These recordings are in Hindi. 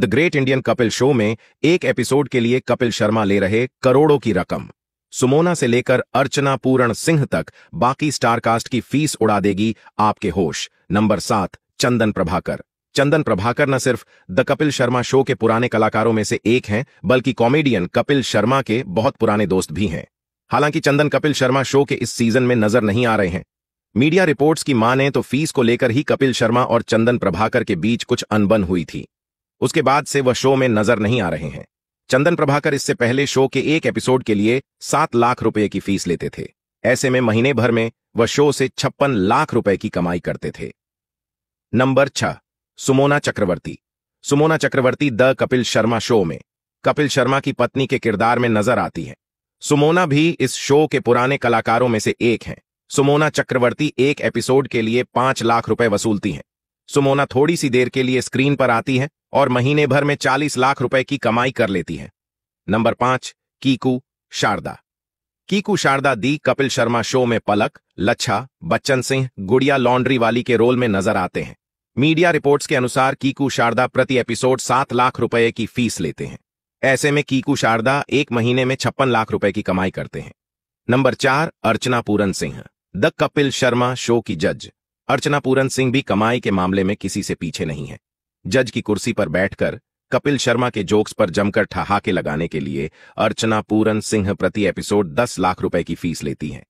the great Indian Kapil show में एक एपिसोड के लिए कपिल शर्मा ले रहे करोड़ों की रकम सुमोना से लेकर अर्चना पूरण सिंह तक बाकी स्टारकास्ट की फीस उड़ा देगी आपके होश नंबर सात चंदन प्रभाकर चंदन प्रभाकर न सिर्फ द कपिल शर्मा शो के पुराने कलाकारों में से एक हैं बल्कि कॉमेडियन कपिल शर्मा के बहुत पुराने दोस्त भी हैं हालांकि चंदन कपिल शर्मा शो के इस सीजन में नजर नहीं आ रहे हैं मीडिया रिपोर्ट्स की माने तो फीस को लेकर ही कपिल शर्मा और चंदन प्रभाकर के बीच कुछ अनबन हुई थी उसके बाद से वह शो में नजर नहीं आ रहे हैं चंदन प्रभाकर इससे पहले शो के एक एपिसोड के लिए सात लाख रुपए की फीस लेते थे ऐसे में महीने भर में वह शो से छप्पन लाख रुपए की कमाई करते थे नंबर छह सुमोना चक्रवर्ती सुमोना चक्रवर्ती द कपिल शर्मा शो में कपिल शर्मा की पत्नी के किरदार में नजर आती है सुमोना भी इस शो के पुराने कलाकारों में से एक हैं सुमोना चक्रवर्ती एक एपिसोड के लिए पांच लाख रुपए वसूलती हैं सुमोना थोड़ी सी देर के लिए स्क्रीन पर आती है और महीने भर में 40 लाख रुपए की कमाई कर लेती हैं नंबर पांच कीकू शारदा कीकू शारदा दी कपिल शर्मा शो में पलक लच्छा बच्चन सिंह गुड़िया लॉन्ड्री वाली के रोल में नजर आते हैं मीडिया रिपोर्ट्स के अनुसार कीकू शारदा प्रति एपिसोड सात लाख रुपए की फीस लेते हैं ऐसे में कीकू शारदा एक महीने में छप्पन लाख रुपए की कमाई करते हैं नंबर चार अर्चना पूरन सिंह द कपिल शर्मा शो की जज अर्चना पूरन सिंह भी कमाई के मामले में किसी से पीछे नहीं है जज की कुर्सी पर बैठकर कपिल शर्मा के जोक्स पर जमकर ठहाके लगाने के लिए अर्चना पूरन सिंह प्रति एपिसोड 10 लाख रुपए की फीस लेती हैं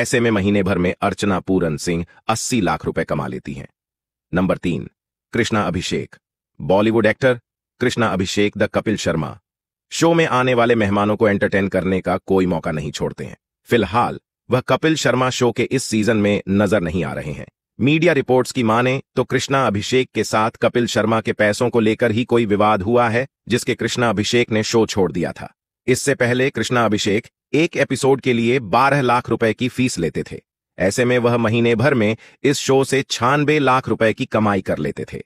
ऐसे में महीने भर में अर्चना पूरन सिंह 80 लाख रुपए कमा लेती हैं नंबर तीन Krishna Abhishek Bollywood actor Krishna Abhishek the Kapil Sharma show में आने वाले मेहमानों को एंटरटेन करने का कोई मौका नहीं छोड़ते हैं फिलहाल वह कपिल शर्मा शो के इस सीजन में नजर नहीं आ रहे हैं मीडिया रिपोर्ट्स की माने तो कृष्णा अभिषेक के साथ कपिल शर्मा के पैसों को लेकर ही कोई विवाद हुआ है जिसके कृष्णा अभिषेक ने शो छोड़ दिया था इससे पहले कृष्णा अभिषेक एक एपिसोड के लिए 12 लाख रुपए की फीस लेते थे ऐसे में वह महीने भर में इस शो से छानबे लाख रुपए की कमाई कर लेते थे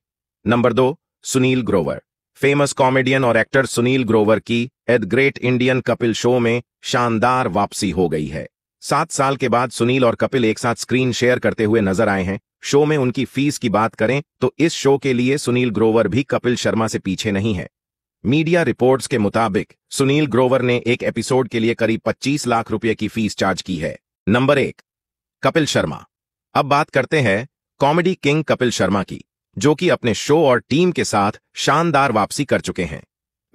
नंबर दो सुनील ग्रोवर फेमस कॉमेडियन और एक्टर सुनील ग्रोवर की एट ग्रेट इंडियन कपिल शो में शानदार वापसी हो गई है सात साल के बाद सुनील और कपिल एक साथ स्क्रीन शेयर करते हुए नजर आए हैं शो में उनकी फीस की बात करें तो इस शो के लिए सुनील ग्रोवर भी कपिल शर्मा से पीछे नहीं है मीडिया रिपोर्ट्स के मुताबिक सुनील ग्रोवर ने एक एपिसोड के लिए करीब 25 लाख रुपए की फीस चार्ज की है नंबर एक कपिल शर्मा अब बात करते हैं कॉमेडी किंग कपिल शर्मा की जो कि अपने शो और टीम के साथ शानदार वापसी कर चुके हैं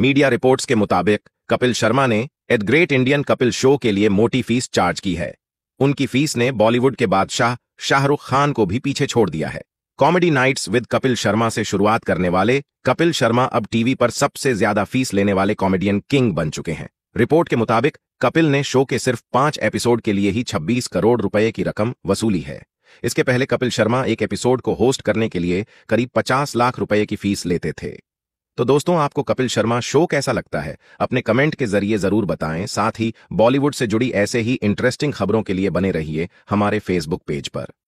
मीडिया रिपोर्ट्स के मुताबिक कपिल शर्मा ने एट ग्रेट इंडियन कपिल शो के लिए मोटी फीस चार्ज की है उनकी फीस ने बॉलीवुड के बादशाह शाहरुख खान को भी पीछे छोड़ दिया है comedy nights with Kapil Sharma से शुरुआत करने वाले कपिल शर्मा अब टीवी पर सबसे ज्यादा फीस लेने वाले कॉमेडियन किंग बन चुके हैं रिपोर्ट के मुताबिक कपिल ने शो के सिर्फ पांच एपिसोड के लिए ही 26 करोड़ रुपए की रकम वसूली है इसके पहले कपिल शर्मा एक एपिसोड को होस्ट करने के लिए करीब 50 लाख रुपए की फीस लेते थे तो दोस्तों आपको कपिल शर्मा शो कैसा लगता है अपने कमेंट के जरिए जरूर बताएं साथ ही बॉलीवुड से जुड़ी ऐसे ही इंटरेस्टिंग खबरों के लिए बने रहिए हमारे फेसबुक पेज पर